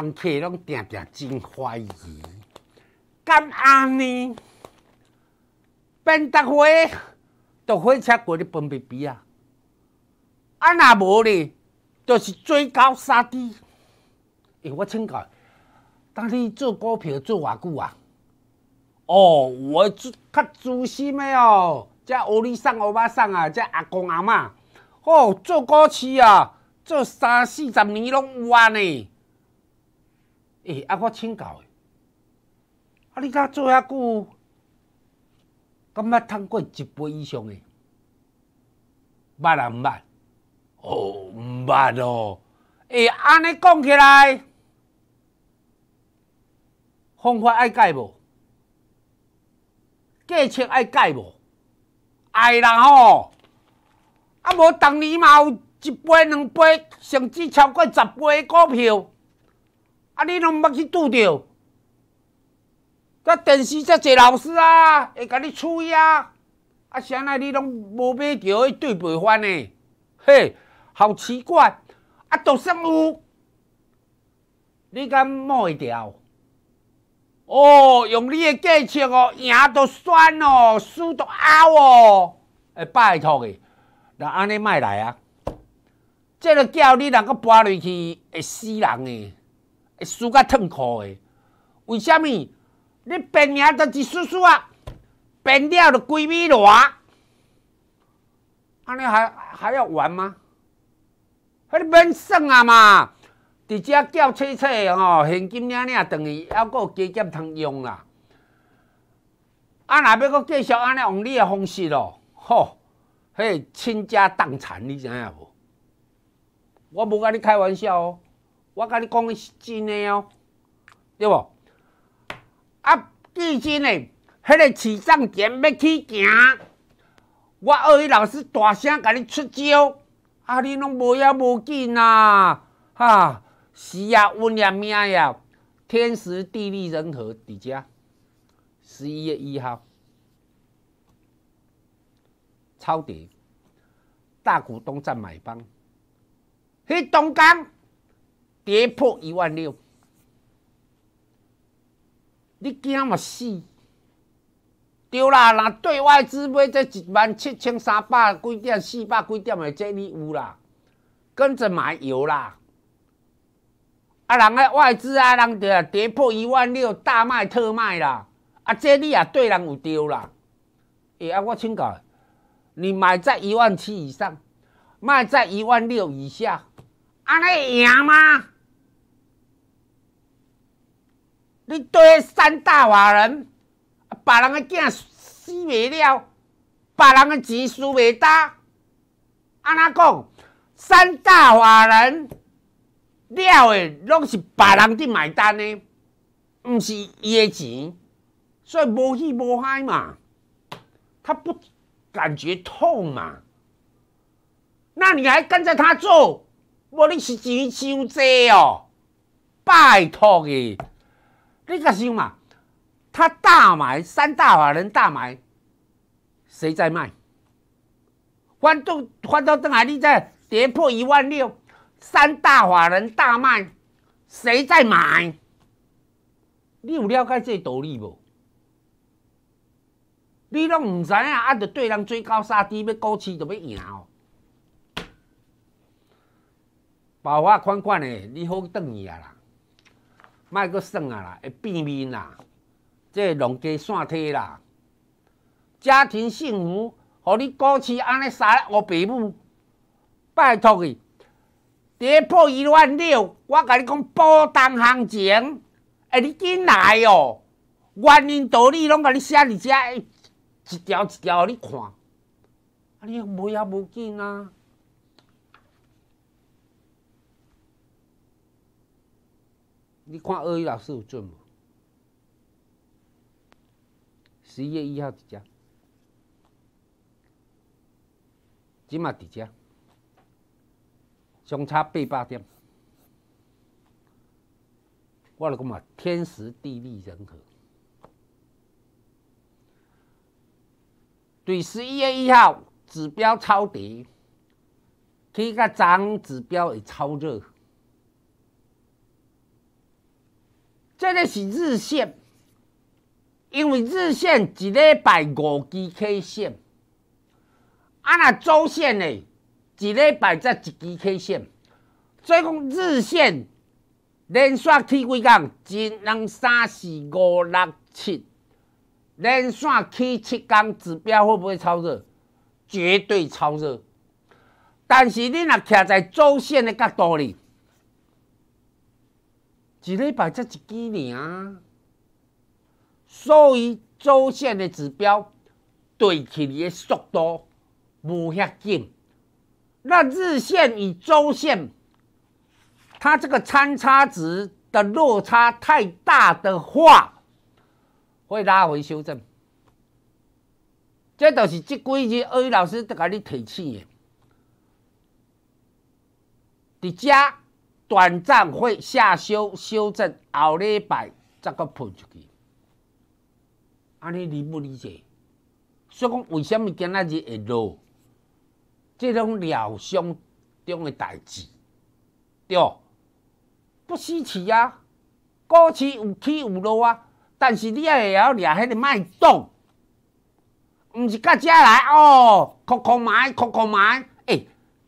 人客拢定定真怀疑，敢安尼变逐回，就火车过咧分袂比啊！啊，若无呢，就是最高三低。哎，我请教，当你做股票做偌久啊？哦，我做较资深诶哦？遮屋里送、外边送啊，只阿公阿嬷哦，做股市啊，做三四十年拢有啊呢。啊，我请教诶，啊，你敢做遐久，敢捌趁过一倍以上诶？捌啊，毋捌，哦，毋捌咯。会安尼讲起来，方法爱改无？价钱爱改无？爱啦吼！啊，无逐年嘛有一倍两倍，甚至超过十倍诶股票。啊！你拢毋捌去拄着？甲电视遮济老师啊，会甲你吹啊！啊！啥奈你拢无买着，对白翻呢？嘿，好奇怪！啊！毒生物，你敢摸会条？哦，用你的计策哦，赢都酸哦，输都拗哦！会拜托的，那安尼莫来啊？这个叫你若个搬落去会死人的。输甲痛苦诶！为什么你平年著一输输啊？平了著几米落，安尼还还要玩吗？迄你免算啊嘛！伫接叫切切吼，现金领领，等于还阁加减通用啦。啊，若要阁继续安尼用你诶方式咯，吼，迄倾家荡产，你知影无？我无甲你开玩笑哦。我甲你讲的是真诶哦，对无？啊，记真诶，迄个市场前要去行，我二位老师大声甲你出招，啊，你拢无要无劲啊！哈，是啊，运也命啊，天时地利人和，伫遮，十一月一号超跌，大股东占买方，黑东刚。跌破一万六，你惊嘛死？对啦，那对外资买这一万七千三百几点四百几点的，这你有啦，跟着买油啦。啊，人诶，外资啊，人啊，跌破一万六，大卖特卖啦。啊，这你也对人有丢啦。哎，啊我请教，你买在一万七以上，卖在一万六以下。安尼赢吗？你对三大华人，别人的囝死未了，别人的钱输未倒，安那讲三大华人了的拢是别人伫买单的，毋是伊个钱，所以无喜无哀嘛，他不感觉痛嘛，那你还跟着他做？无你是真收济哦，拜托你，你甲想嘛？他大买三大法人大买，谁在卖？翻到翻到邓海丽在跌破一万六，三大法人大卖，谁在买？你有了解这道理无？你拢毋知影，啊，着对人追高杀低，要股市就要赢哦。把我款款诶，你好转去啊啦，卖个算啊啦，会变面啦，即农家善体啦，家庭幸福，互你股市安尼啥？我爸母，拜托伊，跌破一万六，我甲你讲波动行情，诶，你紧来哦，原因道理拢甲你写伫遮，一条一条互你看，啊，你无也无紧啊。你看二月老师有准无？十一月一号底价，即码底价？相差百点。我来讲嘛，天时地利人和。对，十一月一号指标超跌，去个涨指标也超热。这个是日线，因为日线一礼拜五支 K 线，啊那周线呢，一礼拜才一支 K 线，所以讲日线连续 T 几工，只能三四五六七，连续起七根指标会不会超热？绝对超热。但是你若徛在周线的角度里。一礼拜才一几年啊！所以周线的指标对起嚟的速度无遐紧。那日线与周线，它这个参差值的落差太大的话，会拉回修正。这都是这几日二语老师得甲你提醒的。伫遮，短暂会下修修正，后礼拜则个喷出去。安尼理不理解？所以讲，为什么今仔日会落？这种疗伤中的代志，对，不稀奇啊。股市有起有落啊，但是你也要抓迄个脉动，毋是甲遮来哦，看看买，看看买。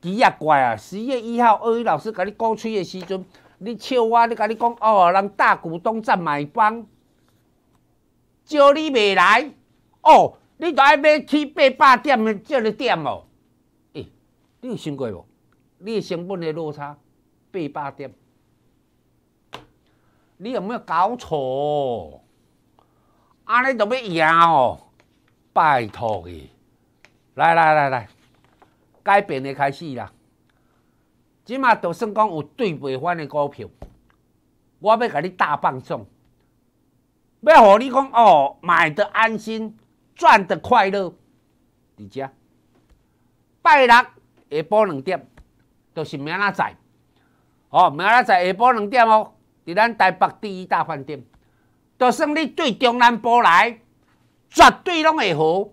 几啊怪啊！十月一号，鳄鱼老师甲你鼓吹的时阵，你笑我，你甲你讲哦，人大股东在买方，招你未来哦，你就爱买起八百点的，这你点哦。诶，你有想过无？你成本的落差八百点，你有没有搞错？安尼特要赢哦，拜托你，来来来来。改变的开始啦！即嘛就算讲有对袂翻的股票，我要甲你大放送，要互你讲哦，买得安心，赚得快乐。伫遮拜六下晡两点，就是明仔载。哦，明仔载下晡两点哦，伫咱台北第一大饭店，就算你对中南波来，绝对拢会好，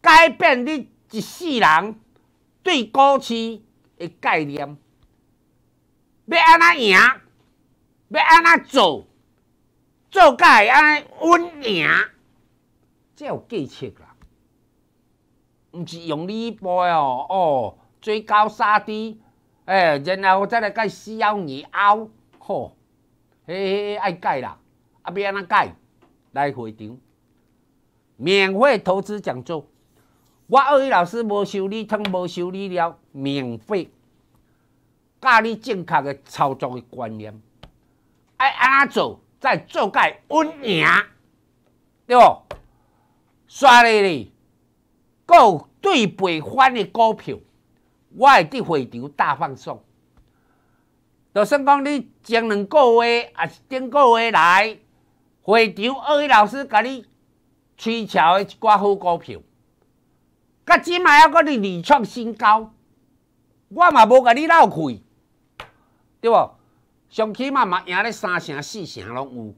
改变你一世人。对股市的概念，要安怎赢，要安怎做，做会安尼稳赢，才有技巧啦。毋是用你波哦哦，最高杀低，诶，然后再来改四幺二幺，吼，嘿嘿，爱改啦，啊，要安怎改？来回场，免费投资讲座。我二位老师无收你汤，无收你了，免费教你正确的操作的观念。要安怎做？再做解稳赢，对不？刷哩哩，个对赔翻的股票，我会伫会场大放送。就算讲你前两个月，还是顶个月来会场，二位老师甲你吹的一挂好股票。甲即卖还搁伫屡创新高，我嘛无甲你闹亏，对无？上起码嘛赢咧三成四成拢有，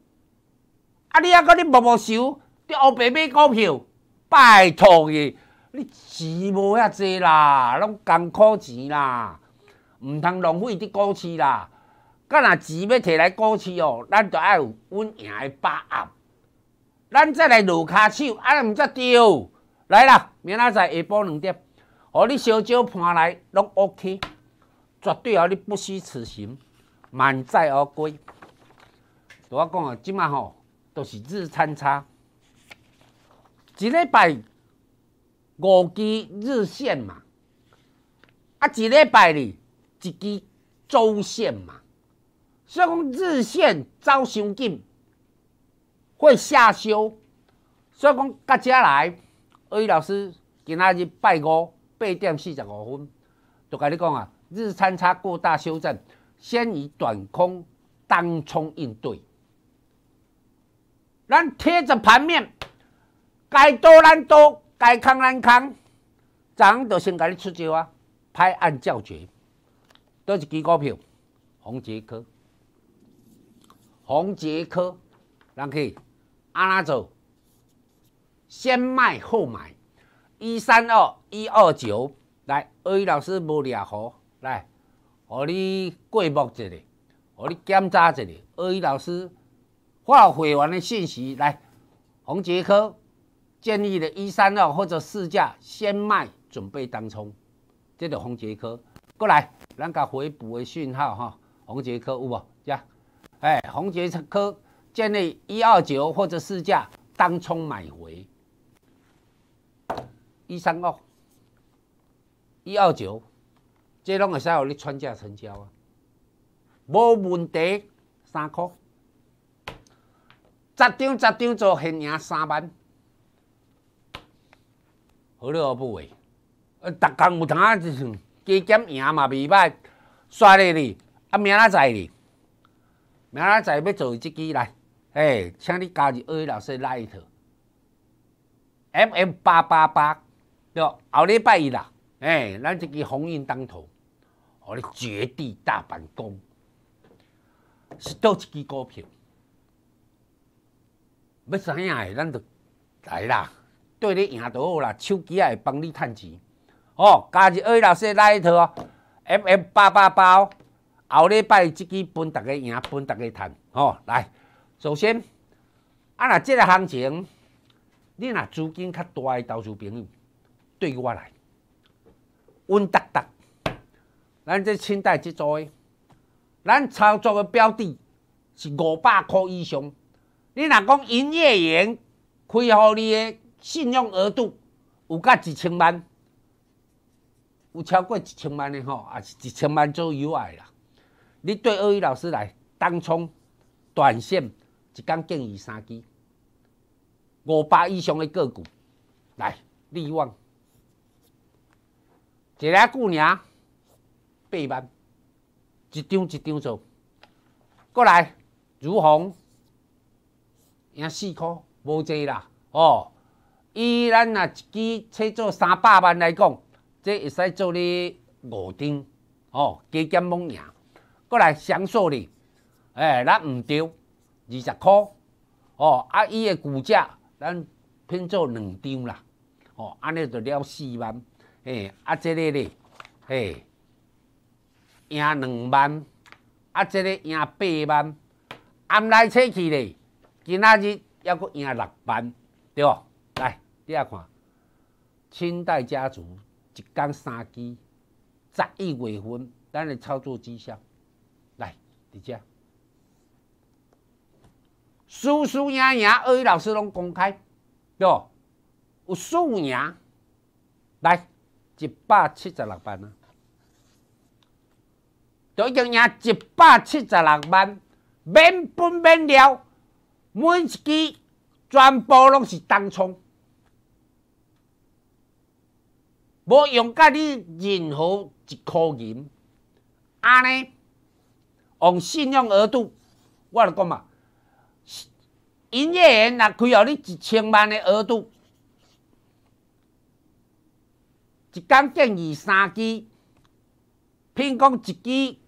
啊你还搁你默默收，伫乌白买股票，拜托个，你钱无遐济啦，拢艰苦钱啦，毋通浪费伫股市啦。噶若钱要摕来股市哦，咱就爱有稳赢诶把握，咱再来落骹手，啊毋则对。来啦！明仔载下晡两点，哦，你小酒盘来拢 OK，绝对哦，你不虚此行，满载而归。我讲个，即卖吼都是日差差，一礼拜五支日线嘛，啊，一礼拜哩一支周线嘛，所以讲日线走伤紧，会下修，所以讲各家来。阿老师，今仔日拜五八点四十五分，就甲你讲啊，日参差过大修正，先以短空当冲应对。咱贴着盘面，该多咱多，该空咱空。昨下就先甲你出招啊，拍案叫绝，多是几股票，红杰科，红杰科，让去阿拉走。先卖后买，一三二一二九来，二一老师无抓好，来，互你过目一下，互你检查一下，二一老师，发会员的信息来，洪杰科建议的，一三二或者四价先卖，准备当冲，这着洪杰科过来，咱甲回补的讯号哈，洪杰科有无？加，哎，洪杰科建议一二九或者四价当冲买回。一三二，一二九，这拢会使，互你穿价成交啊，无问题，三箍十张十张做，现赢三万，何乐而不为？呃，逐工有通啊，就是加减赢嘛，未歹，刷咧哩，啊，明仔载哩，明仔载要做即支来，哎，请你入二哎，老师那一头 M m 八八八。对，后礼拜二啦，哎，咱即支鸿运当头，哦，绝地大反攻，是倒一支股票，要知样诶，咱就来啦，对你赢多好啦，手机也会帮你趁钱，哦，加入二老师那一套哦，FM 八八八哦，后礼拜即支分，逐个赢，分逐个趁哦，来，首先，啊，若即个行情，你若资金较大诶，投资朋友。对我来，稳当当。咱这清代即组诶，咱操作的标的是五百块以上。你若讲营业员开互你的信用额度有甲一千万，有超过一千万的吼，也是一千万左右个啦。你对二位老师来，当冲短线一工建议三支五百以上的个股来利旺。一只股名八万，一张一张做，过来，如虹赢四块，无济啦，哦，伊咱若一支切做三百万来讲，这会使做你五张，哦，加减蒙赢，过来享数哩，哎，咱毋着二十块，哦，啊，伊诶股价咱拼做两张啦，哦，安尼就了四万。诶，啊，这个咧，诶，赢两万，啊，这个赢八万，暗来测去咧，今仔日又佫赢六万，对无？来，你来看，清代家族一工三支，十一月份咱的操作绩效，来，伫遮。输输赢赢，二位老师拢公开，对有输赢，来。一百七十六万啊！都已经一百七十六万，免分免了，每一支全部拢是单冲，无用甲你任何一箍银，安尼用信用额度，我来讲嘛，营业员那开后你一千万的额度。一工建议三支，平讲一支，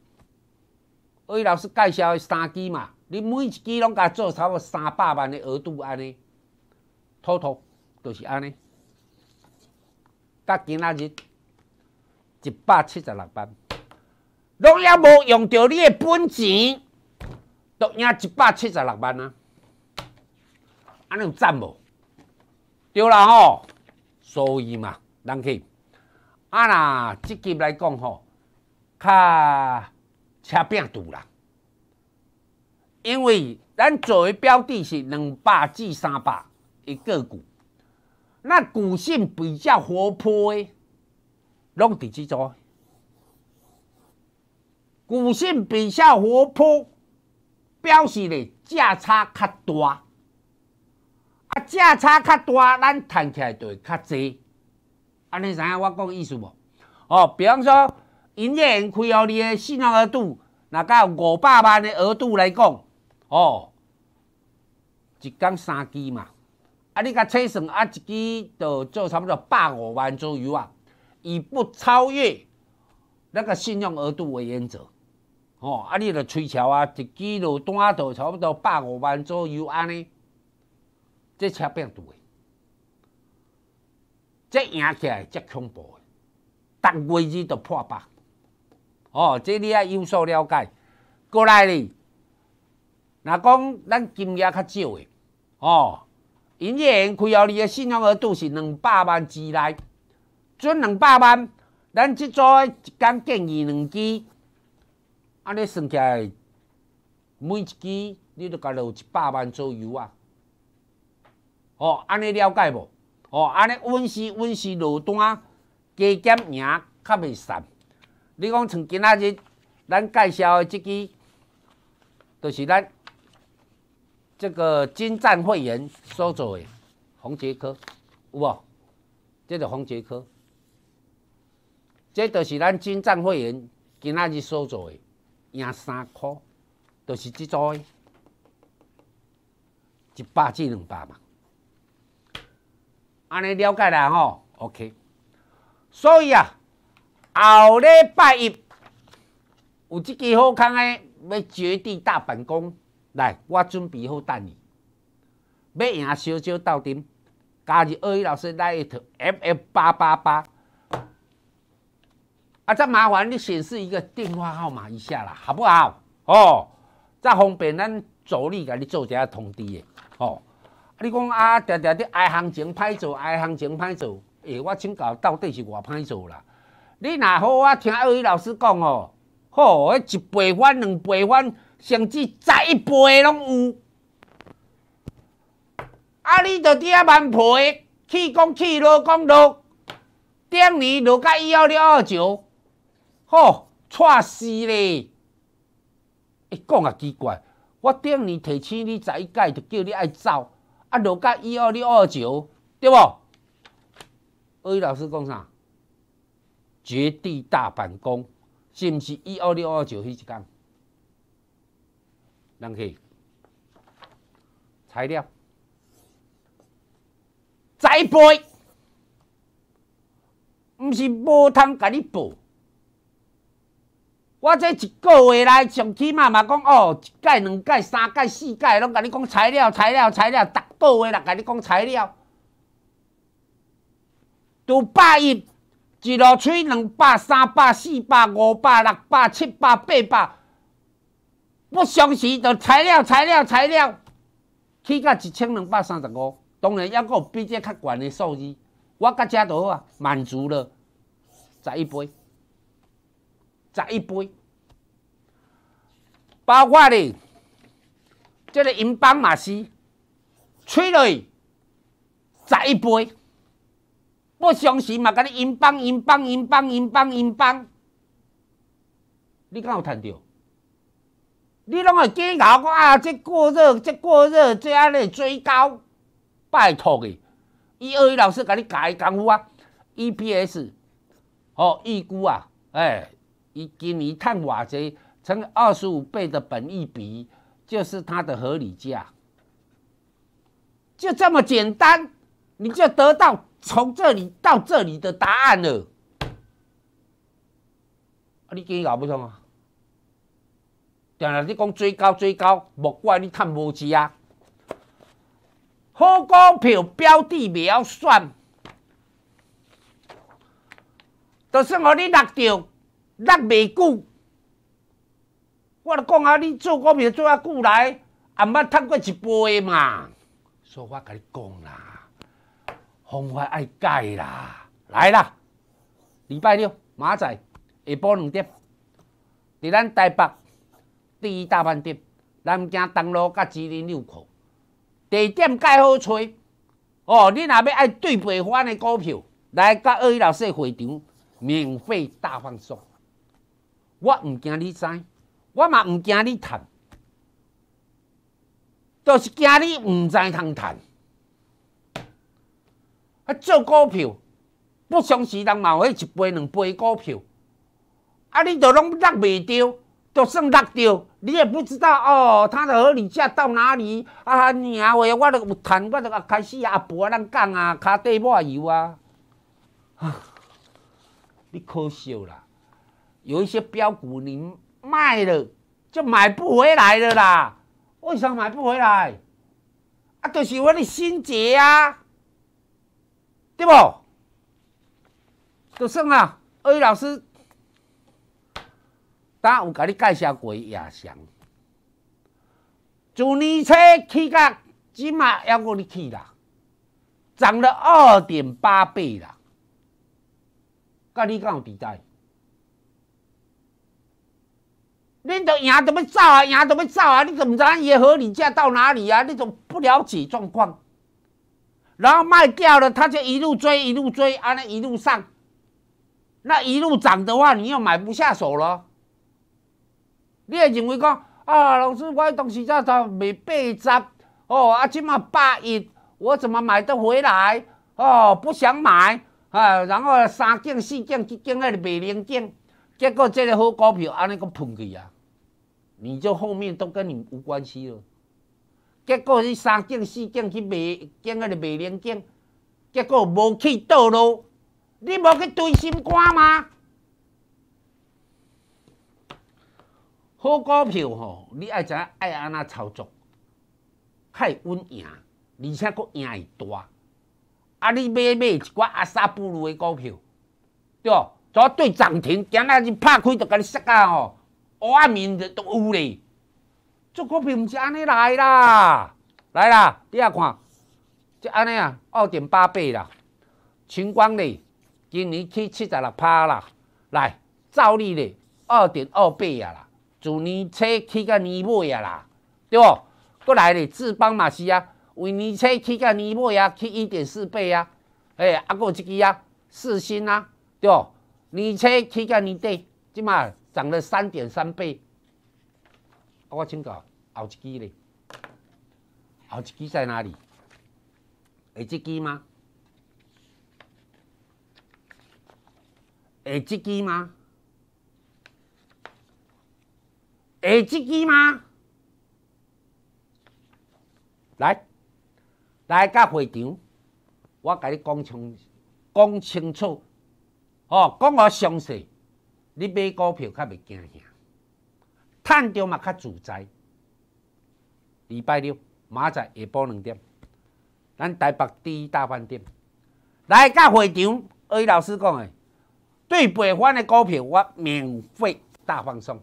魏老师介绍的三支嘛，你每一支拢甲做差不多三百万的额度安尼，妥妥，就是安尼。甲今仔日一百七十六万，拢也无用到你诶本钱，都赢一百七十六万啊！安尼有赚无？对啦吼，所以嘛，人去。啊啦，即近来讲吼，较车变堵啦。因为咱做的标的是两百至三百一个股，那股性比较活泼诶，拢伫即组？股性比较活泼，表示咧价差较大，啊价差较大，咱赚起来就会较侪。安尼，知影我讲意思无？哦，比方说，营业员开哦，你的信用额度，那到五百万的额度来讲，哦，一工三支嘛，啊，你甲测算啊，一支就做差不多百五万左右啊，以不超越那个信用额度为原则，哦，啊，你著吹瞧啊，一支落单就差不多百五万左右安尼，这车变多。这赢起来真恐怖，逐几日都破百。哦，这你啊有所了解。过来呢，若讲咱金额较少的，哦，业行开后，你的信用额度是两百万之内。准两百万，咱即做一工建议两支，安尼算起来每一支你都该落一百万左右啊。哦，安尼了解无？哦，安尼稳市稳市落单加减赢，较袂散。你讲像今仔日，咱介绍的即支，就是咱这个金赞会员所做的洪杰科有无？即个洪杰科，即就是咱金赞会员今仔日所做的赢三箍，就是即的，一百至两百嘛。安尼了解啦吼，OK。所以啊，后礼拜一有只支好康诶，要绝地大反攻，来，我准备好等你。要赢小酒到顶，加入二一老师来一套 FM 八八八。啊，再麻烦你显示一个电话号码一下啦，好不好？哦，再方便咱助理甲你做一下通知诶，吼。你讲啊，常常伫爱行情歹做，爱行情歹做。诶，我请教到底是偌歹做啦？你若好，我听二位老师讲哦，好，一倍番、两倍番，甚至十倍拢有。啊，你着伫啊万赔？去讲去落，讲落。顶年落甲一后二二九，好，差死咧。一讲也奇怪，我顶年提醒你，十一届就叫你爱走。啊，六甲一二六二九，对不？二一老师讲啥？绝地大反攻是毋是一二六二九迄一间？人去？材料再背，毋是无通甲你报。我这一个月来，上起码嘛讲哦，一届、两届、三届、四届，拢甲你讲材料、材料、材料，逐个月人甲你讲材料，拄百亿一路吹两百、三百、四百、五百、六百、七百、八百，不相信就材料、材料、材料，去到一千两百三十五，当然要个有比这较悬的数字，我甲遮都好啊，满足了，十一杯。十一倍，包括你，这个英镑嘛是，吹落去，一倍，不相信嘛？甲你英镑、英镑、英镑、英镑、英镑，你敢有趁着？你拢会惊啊！即这过热，这过热，这安尼追高，拜托伊，伊二一老师甲你改功夫啊！EPS，哦，预估啊，哎。一今年探瓦贼乘二十五倍的本益比，就是它的合理价，就这么简单，你就得到从这里到这里的答案了。你跟你搞不通啊？定定你讲最高最高，莫怪你探无钱啊！好股票标的秒晓算，就算我你六掉。落袂久，我著讲啊！你做股票做啊久来，也毋捌趁过一倍嘛。所以我甲你讲啦，方法爱改啦，来啦！礼拜六明仔下晡两点，伫咱台北第一大饭店南京东路甲吉林路口，地点介好找。哦，你若要爱对白番的股票来，甲二一六四会场免费大放送。我毋惊你知，我嘛毋惊你趁，就是惊你毋知通趁。啊，做股票不相时人有迄一杯两杯股票，啊，你都拢落袂着，就算落着，你也不知道哦，他的合理价到哪里？啊，你啊话，我都有趁，我都啊开始啊陪人讲啊，卡地抹油啊，啊，你可惜啦。有一些标股，你卖了就买不回来了啦？为什么买不回来？啊，就是我的心结啊，对不？就算啦，二位老师，当有甲你介绍过亚翔，自年初起价，今嘛也过你去啦，涨了二点八倍啦，甲你讲有底在。恁都赢都要走啊？赢都要走啊？你怎么知的合理价到哪里啊？汝种不了解状况，然后卖掉了，他就一路追，一路追，安尼一路上，那一路涨的话，你又买不下手了。你会认为讲啊，老师，我的东西现在卖八十，哦，啊，即嘛百一，我怎么买得回来？哦，不想买啊，然后三件、四件、一件的卖零件。结果这个好股票安尼佫喷去啊！你就后面都跟你无关系咯。结果你三间四间去卖，间个就卖两间，结果无去倒咯。你无去追心肝吗？好股票吼，你爱怎爱安那操作，还稳赢，而且佫赢会大。啊，你买买一寡阿萨布鲁的股票，对。昨对涨停，今仔日拍开就甲你说啊！哦，我面的都有咧。朱国票毋是安尼来啦，来啦，你啊看，就安尼啊，二点八倍啦。晴光咧，今年去七十六趴啦。来，照例咧，二点二倍啊啦。自年车去甲年尾啊啦，对无？过来咧，志邦马是啊，为年车去甲年尾啊，去一点四倍啊。诶、抑啊有一支啊，四星啊，对无？你初起价年底，即嘛涨了三点三倍。我请教后一期咧，后一期在哪里？A 这期吗？A 这期吗？A 这期吗？来，来到会场，我甲你讲清，讲清楚。哦，讲我详细，你买股票较袂惊吓，趁着嘛较自在。礼拜六，明仔下晡两点，咱台北第一大饭店来甲会场。阿老师讲的，对北方的股票我免费大放送，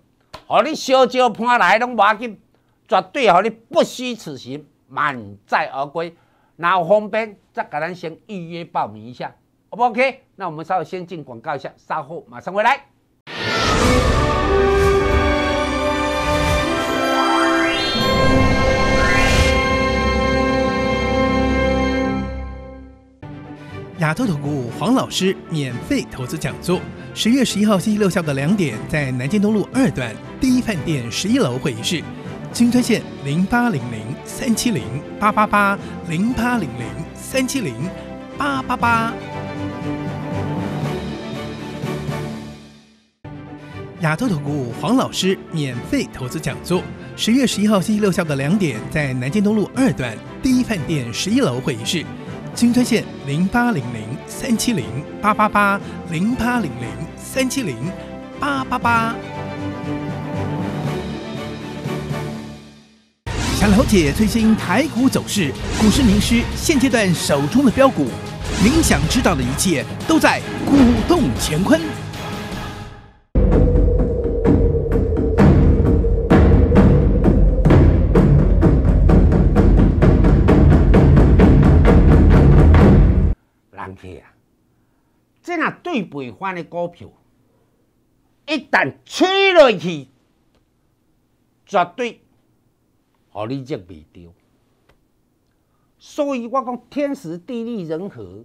互你小招盘来拢要紧，绝对互你不虚此行，满载而归。若有方便，再甲咱先预约报名一下。O 不 OK？那我们稍后先进广告一下，稍后马上回来。亚特投顾黄老师免费投资讲座，十月十一号星期六下午两点，在南京东路二段第一饭店十一楼会议室。青春线零八零零三七零八八八零八零零三七零八八八。亚投投顾黄老师免费投资讲座，十月十一号星期六下午的两点，在南京东路二段第一饭店十一楼会议室。金春线零八零零三七零八八八零八零零三七零八八八。想了解最新台股走势，股市名师现阶段手中的标股，您想知道的一切都在《股动乾坤》。被换的股票一旦吹落去，绝对互你就袂着。所以我讲天时地利人和，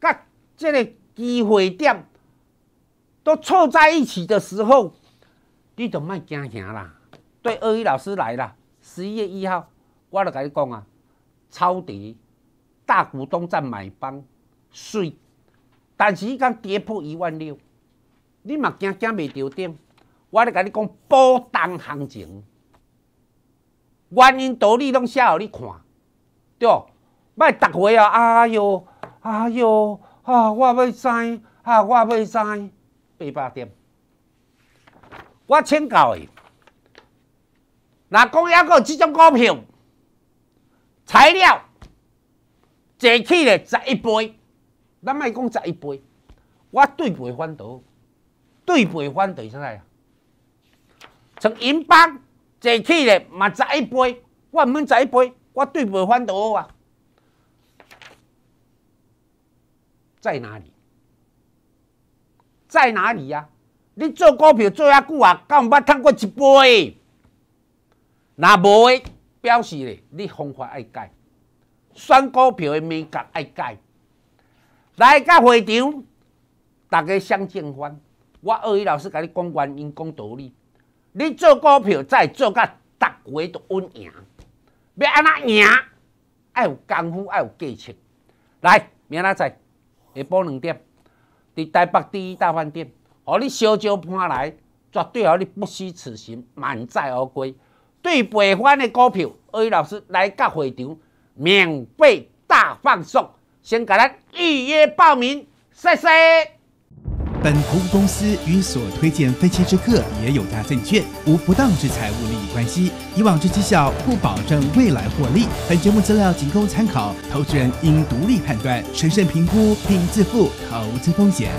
甲即个机会点都凑在一起的时候，你就莫惊吓啦。对，二一老师来啦，十一月一号，我就甲你讲啊，超跌大股东在买方，税。但是，伊讲跌破一万六，你嘛惊惊未着顶？我咧甲你讲，波动行情，原因道理拢写互你看，对？别逐回啊，哎哟，哎哟，啊，我要生，啊，我要生，八百点。我请教伊，若讲一个即种股票，材料，做起来十一倍。咱卖讲十一倍，我对不翻倒，对不翻倒出来啊？从银邦做起嘞，嘛十一倍，我免十一倍，我对不翻倒啊？在哪里？在哪里呀？你做股票做啊久啊，敢有捌赚过一倍？若无诶，表示咧，你方法要改，选股票诶，面甲要改。来个会场，大家相见欢。我二语老师甲你讲原因，讲道理。你做股票，再做个，逐位都稳赢。要安那赢，爱有功夫，爱有技巧。来，明仔载下晡两点，伫台北第一大饭店，互你烧椒盘来，绝对互你不虚此行，满载而归。对背叛的股票，二语老师来个会场，免费大放送。先给咱预约报名，谢谢。本投资公司与所推荐分期之客也有大证券无不当之财务利益关系。以往之绩效不保证未来获利。本节目资料仅供参考，投资人应独立判断，审慎评估，并自负投资风险。